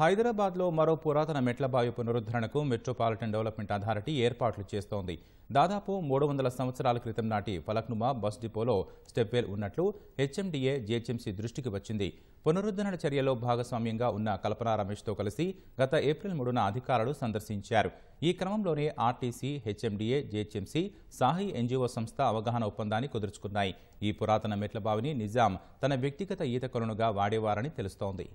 హైదరాబాద్లో మరో పురాతన మెట్లబావి పునరుద్ధరణకు మెట్రోపాలిటన్ డెవలప్మెంట్ అథారిటీ ఏర్పాట్లు చేస్తోంది దాదాపు మూడు వందల సంవత్సరాల క్రితం నాటి ఫలక్నుమా బస్ డిపోలో స్టెప్వేల్ ఉన్నట్లు హెచ్ఎండిఏ జీహెచ్ఎంసీ దృష్టికి వచ్చింది పునరుద్ధరణ చర్యలో భాగస్వామ్యంగా ఉన్న కల్పనా రమేష్తో కలిసి గత ఏప్రిల్ మూడున అధికారులు సందర్శించారు ఈ క్రమంలోనే RTC HMDA GHMC Sahi NGO సంస్థ అవగాహన ఒప్పందాన్ని కుదుర్చుకున్నాయి ఈ పురాతన మెట్లబావిని నిజాం తన వ్యక్తిగత ఈత కొలనుగా వాడేవారని తెలుస్తోంది